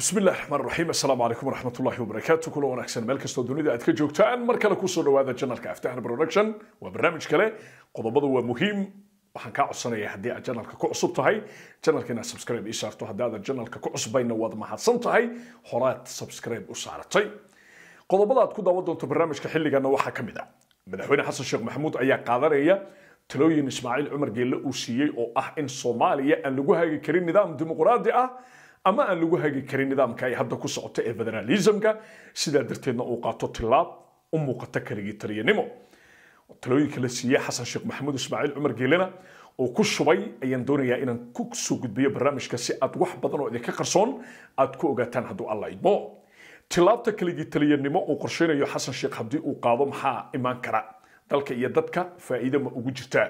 بسم الله الرحمن الرحيم السلام عليكم ورحمة الله وبركاته كل ونحسن مال كستoo dunida aad ka joogtaan mar kale ku soo dhawaada channelka Aftahan Production waa barnaamij kale qodobadu waa muhiim waxaan ka codsanayaa haddii aad channelka ku cusub tahay channelka inaad subscribe ii saarto haddii aad channelka ku cusbayna waad mahadsan tahay horaad subscribe u saaratay qodobada aad ku daawan doonto barnaamijka xilligana waxaa ka mid ah madaxweyne xasan sheekh maxamuud ayaa qaadanaya talooyin Ismaaciil Cumar Geelle uu siiyay oo ah in Soomaaliya aan lagu haagi karin nidaam dimuqraadi ah ama aan lagu hagi karin nidaamka ay hadda ku socoto ee federalismka sidaa darteedna uu qaato tilaab u muuqata keligii talooyinka la siiyey xasan sheekh maxamuud ismaaciil cumar geelena oo ku shubay ayaan doonayaa inaan ku soo gudbiyo barnaamijka si aad wax badan oo idinka qarsoon aad ku ogaataan hadduu alla idmo tilaabta keligii uu qorshaynayo xasan sheekh haddii uu qaado maxaa imaan kara dalka iyo dadka faa'iido ma ugu jirtaa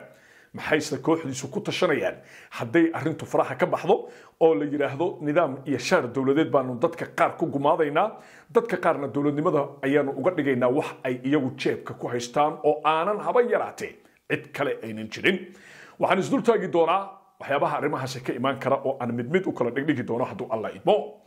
maxayse kooxdiisu ku tashanayaan hadday arintu faraha ka baxdo oo la yidhaahdo nidaam iyo shaar dowladeed baanu dadka qaar ku gumaadaynaa dadka qaarna dowladnimada ayaanu uga dhigaynaa wax ay iyagu jeebka ku haystaan oo aanan haba yaraatee cid kale aynan jirin waxaan isdul taagi doonaa waxyaabaha arrimahaasi ka imaan kara oo aan mid mid u kala dhigdhigi doono hadduu alla idmo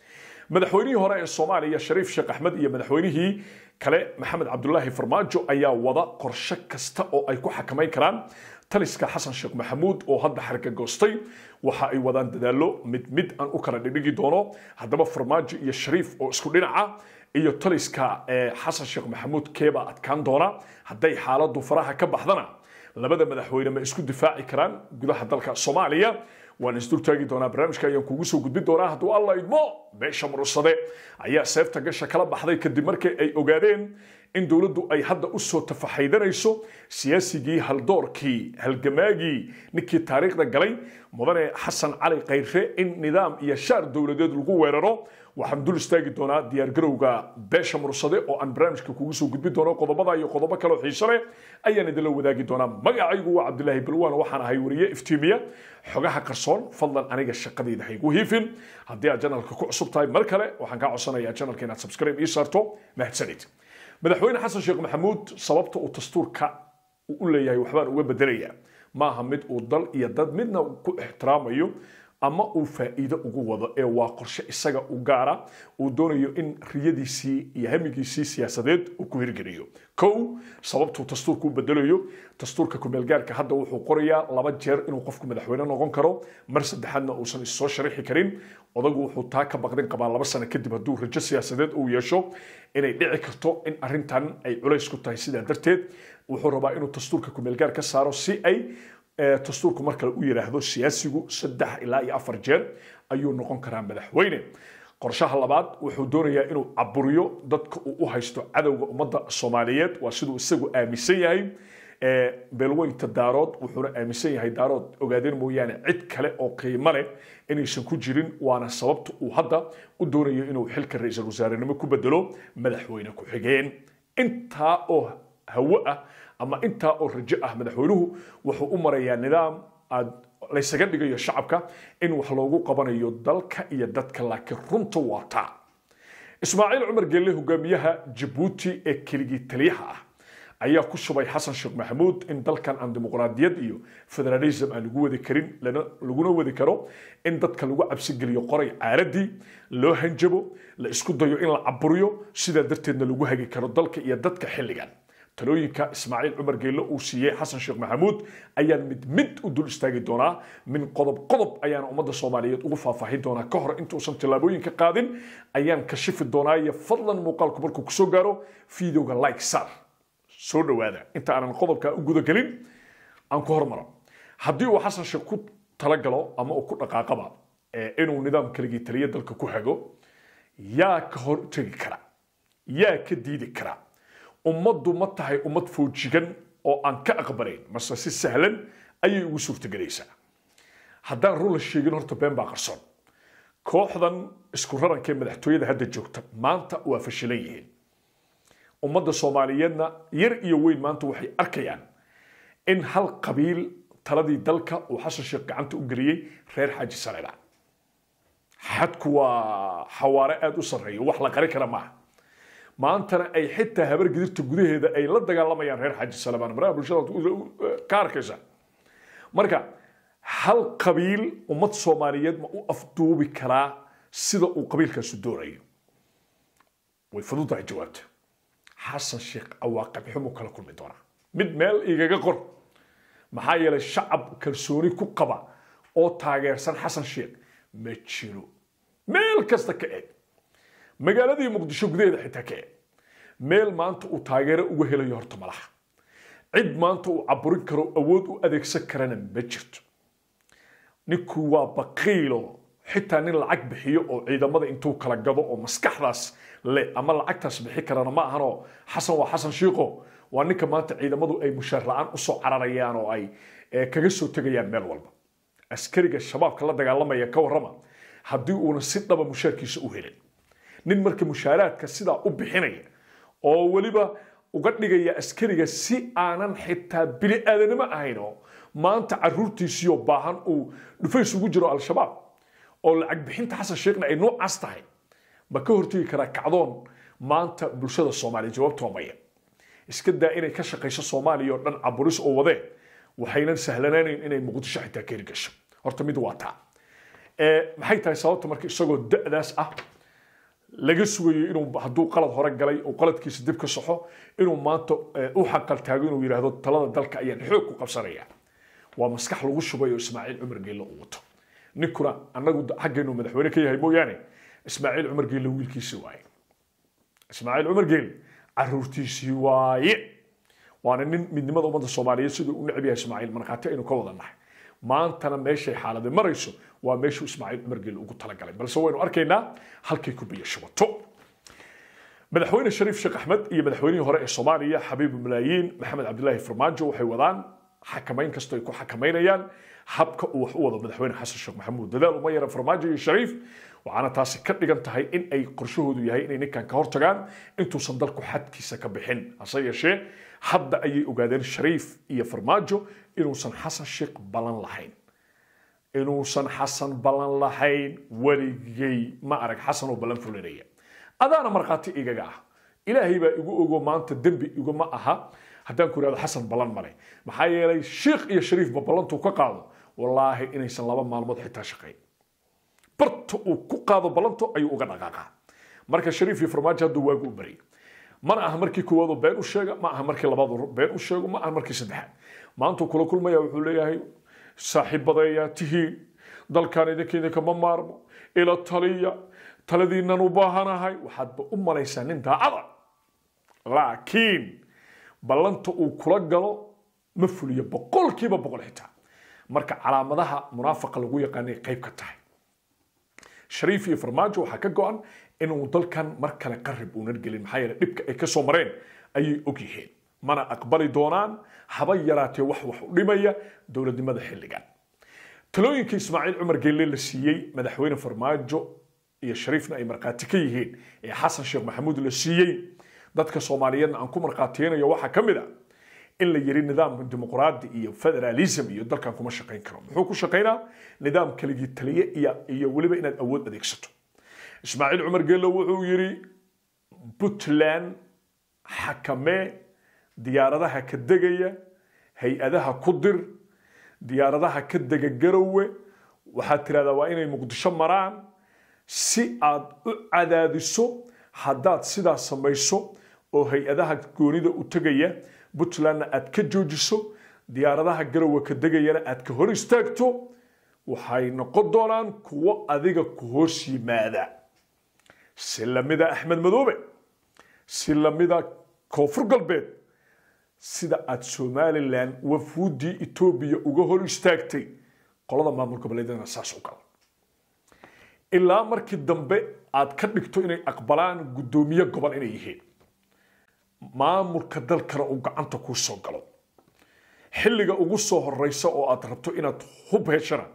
madaxweynihii hore ee soomaaliya shariif sheekh axmed iyo madaxweynihii kale maxamed cabdulaahi farmaajo ayaa wada qorshe kasta oo ay ku xakamayn karaan taliska xasan sheekh maxamuud oo hadda goostay waxa ay wadaan dadaallo mid mid aan u kala dhidhigi doono haddaba farmaajo iyo shariif oo isku dhinaca iyo taliska eh, xasan sheekh maxamuud keeba adkaan doona hadday xaaladdu faraha ka baxdana labada madaxweyne ma isku difaaci karaan gudaha dalka soomaaliya waan isdurtaagi doonaa barnaamijka ayaan kuugu soo gudbin doonaa hadduu alla idmo meesha murusade ayaa seefta gasha kala baxday kadib markii ay ogaadeen in dowladdu ay hadda u soo tafaxaydanayso siyaasigii haldoorkii halgamaagii ninkii taariikhda galay mudane xasan cali khayre in nidaam iyo shaar dowladeed lagu weeraro waxaan dul istaagi doonaa diyaargarowga beesha mursade oo aan barnaamijka kugu soo gudbi doono qodobada iyo qodobo kaleo xiise leh ayaan idinla wadaagi doonaa magacaygu waa cabdilaahi balwaan waxaan ahay wariye iftiimiya xogaha qarsoon fadlan aniga shaqadayda haygu hiifin haddii aad janalka ku cusub tahay mar kale waxaan kaa codsanayaa janalka inaad subscribe ii saarto mahadsanid madaxweyne xasan sheekh maxamuud sababta uu dastuurka u leeyahay waxbaan uga bedelayaa maaha mid uu dal iyo dad midna ku ixtiraamayo ama uu faa'iido ugu wado ee waa qorshe isaga u gaara uu doonayo in riyadiisii iyo hamigiisii siyaasadeed uu ku hirgeliyo kow sababtuu dastuurku u bedelayo dastuurka kumeelgaarka hadda wuxuu qorayaa laba jeer inuu qofku madaxweyne noqon karo mar saddexaadna uusan issoo sharaxi karin odagu wuxuu taa ka baqdin qabaa laba sano kadib hadduu rajo siyaasadeed uu yeesho inay dhici karto in arrintan ay culays ku tahay sidaa darteed wuxuu rabaa inuu dastuurka kumeelgaar ka saaro si ay dastuurku mar kale u yidhaahdo siyaasigu saddex ilaa iyo afar jeer ayuu noqon karaa madaxweyne qorshaha labaad wuxuu doonayaa inuu caburiyo dadka uu u haysto cadowga ummadda soomaaliyeed waa siduu isagu aaminsan yahay beelweynta daarood wuxuuna aaminsan yahay daarood ogaadeen mooyaane cid kale oo qiimo leh inaysan ku jirin waana sababta uu hadda u doonayo inuu xilka ra iisal wasaarenimo ku bedelo madaxweyne ku-xigeen intaa oo hawo ah ama intaa oo rajo ah madaxweynuhu wuxuu u marayaa nidaam aad laysaga dhigayo shacabka in wax loogu qabanayo dalka iyo dadka laakiin runta waa taa ismaaciil cumar gelle hogaamiyaha jabuuti ee keligii taliyaha ah ayaa ku shubay xasan sheekh maxamuud in dalkan aan dimuqraadiyad iyo federalism aan lagu wadi karin laguna wadi karo in dadka lagu cabsigeliyo qoray caaradii loo hanjabo la isku dayo in la caburiyo sidaa darteedna lagu hagi karo dalka iyo dadka xilligan talooyinka ismaaciil cumar geelo uu siiyey xasan sheekh maxamuud ayaan mid mid u dul istaagi doonaa min qodob qodob ayaan ummadda soomaaliyeed ugu faahfaahin doonaa ka hor intuusan tillaabooyinka qaadin ayaan kashifi doonaa iyo fadlan muuqaalku markuu kusoo gaaro fideoga like sar soo dhawaada inta aanan qodobka u gudagelin aan ku hormaro haddii uu xasan sheekh ku talagalo ama uu ku dhaqaaqaba inuu nidaam kaligii taliya dalka ku xego yaa ka hortegi kara yaa ka diidi kara ummaddu ma tahay ummad foojigan oo aan ka aqbalayn mase si sahlan ayay ugu suurtagelaysaa haddaan rula sheegin horta been baa qarsoon kooxdan isku rarankaee madaxtooyada hadda joogta maanta waa fashilan yihiin ummadda soomaaliyeedna yar iyo weyn maanta waxay arkayaan in hal qabiil taladii dalka uu xasan sheekh gacanta u geliyey reer xaaji sareeba xadku waa xawaare aada u sarreeya wax la qari kara maaha maantana ay xitaa habargidirta gudaheeda ay la dagaalamayaan reer xaaji salmaan maraha bulshada ka arkaysa marka hal qabiil ummad soomaaliyeed ma u afduubi karaa sida uu qabiilkaasu doonayo way fududahay jawaabta xasan sheekh cawaaqib xumuu kala kulmi doonaa mid meel igaga qor maxaa yeelay shacab kalsooni ku qaba oo taageersan xasan sheekh ma jiro meel kasta ka eg magaaladii muqdisho gudaheeda xitaa kae meel maanta uu taageero uga helayo horta ma laha cid maanta uu caburin karo awood u adeegsan karana ma jirto ninkuu waa baqiilo xitaa nin lacag bixiyo oo ciidamada intuu kala gado oo maskaxdaas le ama lacagtaas bixi karana ma ahano xasan waa xasan shiiqo waa ninka maanta ciidamadu ay mushaar la-aan usoo cararayaan oo ay kaga soo tegayaan meel walba askariga shabaabka la dagaalamaya ka warrama haddii uuna si dhaba mushaarkiisa u helin nin marka mushaaraadka sidaa u bixinaya oo weliba uga dhigaya askariga si aanan xitaa bini aadanimo ahayno maanta caruurtiisiyo baahan uu dhufays ugu jiro al-shabaab oo lacag bixinta xasan sheekhna ay noocaas tahay ma ka hortegi karaa kacdoon maanta bulshada soomaaliya jawaabtoo maya iska daa inay ka shaqayso soomaaliya oo dhan caburis oo wadee waxaynan sahlanaynayn inay muqdisho xitaa ka hirgasho horta mid waa taa eh, maxay tahay sababta marka isagoo da'daas ah laga sugayo inuu hadduu qalad hore galay oo qaladkiisa dib ka soxo inuu maanta eh, u xaqaltaago inuu yidhaahdo talada dalka ayaan xoog ku qabsanaya waa maskax lagu shubay oo ismaaciil cumar geelle uu wato ninkuna annagu xaggeennu madaxweyne ka yahay mooyaane ismaaciil cumar geelle wiilkiisii waaye ismaaciil cumar geelle caruurtiisii waaye waana nin midnimada ummadda soomaaliyeed siduu u necab ismaaciil markhaati aynu ka wada nahay maantana meeshay xaaladii marayso waa meeshuu ismaaciil cumar geel ugu talagalay balse waynu arkaynaa halkay ku biyo shubato madaxweyne shariif sheekh axmed iyo madaxweynihii hore ee soomaaliya xabiibu malaayiin maxamed cabdilaahi farmaajo waxay wadaan xakamayn kastoo ay ku xakamaynayaan habka uu wax u wado madaxweyne xasan sheekh maxamuud dadaal uma yara farmaajo iyo shariif waxaana taasi ka dhigan tahay in ay qorshahoodu yahay inay ninkan ka hortagaan intuusan dalku xadkiisa ka bixin hase yeeshee hadda ayay ogaadeen shariif iyo farmaajo inuusan xasan sheekh balan lahayn inuusan xasan balan lahayn weligay ma arag xasan oo balan fulinaya adaana markhaati igaga ah ilaahay baa igu ogo maanta dembi iguma aha haddaan ku ihahdo xasan balan male maxaa yeelay sheekh iyo shariifba balantuu ka qaado wallaahi inaysan laba maalmood xitaa shaqayn barta uu ku qaado balanto ayuu uga dhaqaaqaa marka shariif iyo farmaajo hadduu waagu u baryay aha markii koowaadoo been u sheega ma aha markii labaadoo been u sheego ma aha markii saddexaad maantuu kula kulmaya wuxuu leeyahay saaxiibadeeyaa tihiin dalkan idinkiidin kama maarmo ila taliya taladiinan u baahanahay waxaadba u malaysaa nin daacada laakiin ballanta uu kula galo ma fuliyo boqolkiiba boqol xitaa marka calaamadaha munaafaqa lagu yaqaanay qayb ka tahay shariifiyo farmaajo waxaa ka go-an inuu dalkan mar kale qarib uuna gelin maxaa yeele dhibka ay ka soo mareen ayay og yihiin mana aqbali doonaan haba yaraatee wax wax u dhimaya dowladnimada xilligan talooyinkii ismaaciil cumar geelle la siiyey madaxweyne farmaajo iyo shariifna ay markhaati ka yihiin ee xasan sheekh maxamuud la siiyey dadka soomaaliyeedna aan ku markhaatiyeynayo waxaa ka mid a in la yiri nidaam dimuqraadi iyo federalism iyo dalkan kuma shaqayn karo muxuu ku shaqaynaa nidaam kaligii taliye iyo weliba inaad awood adeegsato ismaaciil cumar geello wuxuu yidhi puntland xakamee diyaaradaha ka degaya hay-adaha ku dir diyaaradaha ka dega garowe waxaad tirahdaa waa inay muqdisho maraan si aad u cadaadiso haddaad sidaas samayso oo hay-adaha goonida u tegaya puntlandna aad ka joojiso diyaaradaha garowa ka degayana aad ka hor istaagto waxay noqon doonaan kuwo adiga ku hoos yimaada si lamida axmed madoobe si lamida koonfur galbeed sida aada somalilan wafuudii etoobiya uga hor istaagtay qolada maamul goboleedyadana saas u gal ilaa markii dambe aad ka dhigto inay aqbalaan guddoomiye gobol inay yihiin maamulka dal kale uu gacanta kuu soo galo xilliga ugu soo horeysa oo aad rabto inaad hub heshana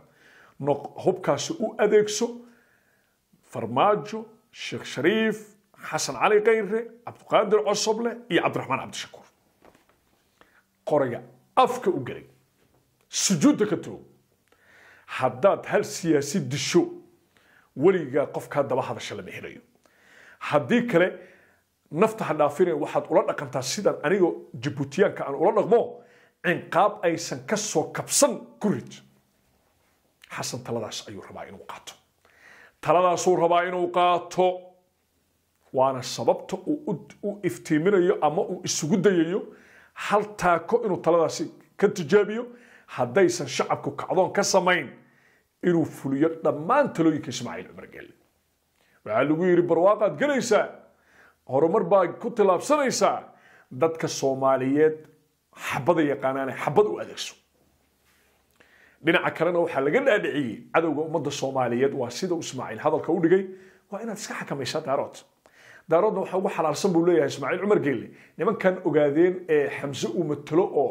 hubkaasi u adeegso farmaajo sheekh shariif xasan cali kayre cabdiqaadir cosoble iyo cabdiraxmaan cabdishakuur qoraya afka u gelay sujuudda ka toog haddaad hal siyaasi disho weligaa qofkaa daba hadasha lama helayo haddii kale nafta ha waxaad ula dhaqantaa sidan anigoo jibuutiyaanka aan ula dhaqmo cinqaab aysan ka soo kabsan ku rid xasan taladaas ayuu rabaa inuu qaato taladaasuu rabaa inuu qaato waana sababta uu u iftiiminayo ama uu isugu dayayo hal taako inuu taladaasi ka tijaabiyo haddaysan shacabku kacdoon ka samayn inuu fuliyo dhammaan talooyinka ismaaciil cumar gelle waxaa lagu yidhi barwaaqaad gelaysaa horumar baa ku tilaabsanaysaa dadka soomaaliyeed xabada yaqaanaane xabad u adeegso dhinaca kalena waxaa laga dhaadhiciyey cadowga ummadda soomaaliyeed waa sida ismaaciil hadalka u dhigay waa inaad iska xakamaysaa daarood daaroodna waxaa ugu xalaalsan buu leeyahay ismaaciil cumar geelle nimankan ogaadeen ee xamse uu matalo oo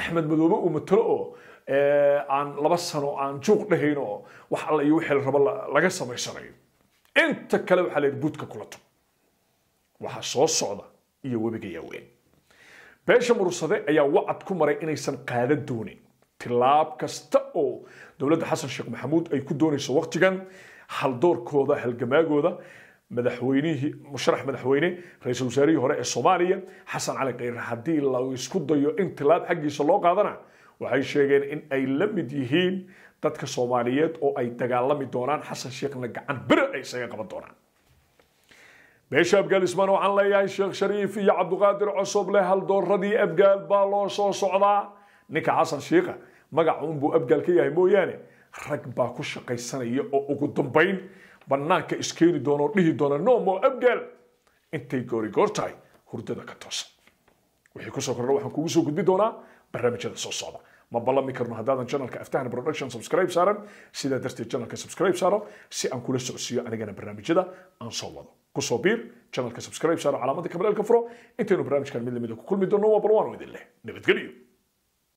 axmed madoobe uu matalo oo aan laba sano aan juuq dhahayn oo wax alla iyo wixii la rabo laga samaysanayo inta kale waxaa leeyahay buudka kula tug waxaa soo socda iyo webigayaaween beesha murursade ayaa wacad ku maray inaysan qaadan doonin tilaab kasta oo dowladda xasan sheekh maxamuud ay ku doonayso wakhtigan haldoorkooda halgamaagooda madaxweynihii musharax madaxweyne ra-iisul wasaarihii hore ee soomaaliya xasan cali khayre haddii la isku dayo in tilaab xaggiisa loo qaadana waxay sheegeen in ay la mid yihiin dadka soomaaliyeed oo ay dagaalami doonaan xasan sheekhna gacan bere ay isaga qaban doonaan meesha afgaanismaan waxaan leeyahay sheekh shariif iyo cabduqaadir cusub leh hal dooradii afgaal baa loo soo socdaa ninka xasan shiikha magacuunbuu afgaal ka yahay mooyaane rag baa ku shaqaysanaya oo ugu dambayn bannaanka iskeeni doona oo dhihi doona noomo afgaal intay goorigoor tahay hurdada ka toosan wixii kusoo kordha waxaan kugu soo gudbi doonaa barnaamijyada soo socda ما بلمي كرنا هذا الجنرال كافتحنا برودكشن سبسكرايب سارم سيدا درستي الجنرال كسبسكرايب سارم سي ان كل سوسيو انا جانا برنامج ده ان صوّده كوسوبير چنل كسبسكرايب شارع علامات كبر الكفرو انتو برنامج كان من لمدكو كل مدن هو بروان ويدله نبتقليو